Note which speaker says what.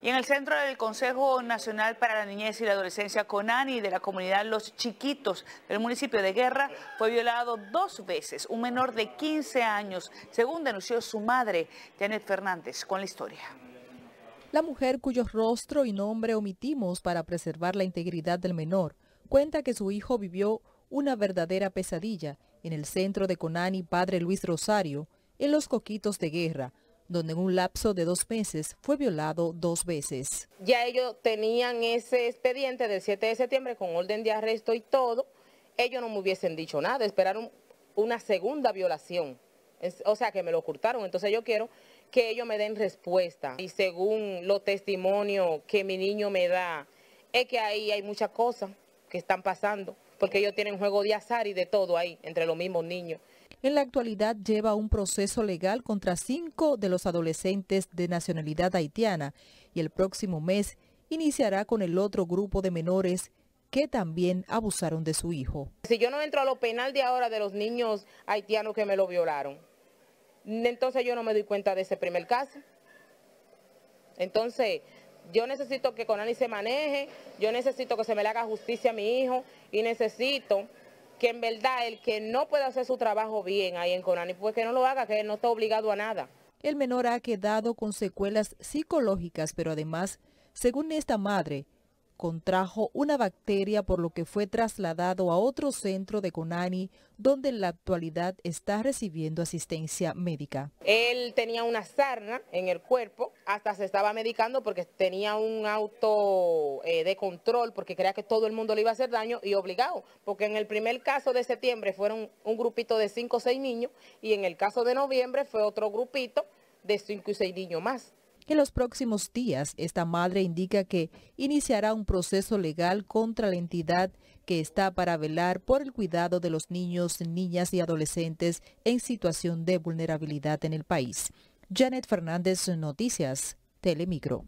Speaker 1: Y en el centro del Consejo Nacional para la Niñez y la Adolescencia CONANI de la comunidad Los Chiquitos del municipio de Guerra fue violado dos veces un menor de 15 años, según denunció su madre, Janet Fernández, con la historia.
Speaker 2: La mujer cuyo rostro y nombre omitimos para preservar la integridad del menor cuenta que su hijo vivió una verdadera pesadilla en el centro de CONANI Padre Luis Rosario, en los Coquitos de Guerra, donde en un lapso de dos meses fue violado dos veces.
Speaker 1: Ya ellos tenían ese expediente del 7 de septiembre con orden de arresto y todo. Ellos no me hubiesen dicho nada, esperaron una segunda violación. o sea, que me lo ocultaron. Entonces yo quiero que ellos me den respuesta. Y según los testimonios que mi niño me da, es que ahí hay muchas cosas que están pasando porque ellos tienen juego de azar y de todo ahí, entre los mismos niños. En la actualidad lleva un
Speaker 2: proceso legal contra cinco de los adolescentes de nacionalidad haitiana y el próximo mes iniciará con el otro grupo de menores que también abusaron de su hijo.
Speaker 1: Si yo no entro a lo penal de ahora de los niños haitianos que me lo violaron, entonces yo no me doy cuenta de ese primer caso. Entonces, yo necesito que Conani se maneje, yo necesito que se me le haga justicia a mi hijo y necesito que en verdad el que no pueda hacer su trabajo bien ahí en Conani, pues que no lo haga, que no está obligado a nada.
Speaker 2: El menor ha quedado con secuelas psicológicas, pero además, según esta madre, contrajo una bacteria por lo que fue trasladado a otro centro de Conani, donde en la actualidad está recibiendo asistencia médica.
Speaker 1: Él tenía una sarna en el cuerpo hasta se estaba medicando porque tenía un auto eh, de control, porque creía que todo el mundo le iba a hacer daño y obligado, porque en el primer caso de septiembre fueron un grupito de 5 o 6 niños y en el caso de noviembre fue otro grupito de cinco y seis niños más.
Speaker 2: En los próximos días, esta madre indica que iniciará un proceso legal contra la entidad que está para velar por el cuidado de los niños, niñas y adolescentes en situación de vulnerabilidad en el país. Janet Fernández, Noticias, Telemicro.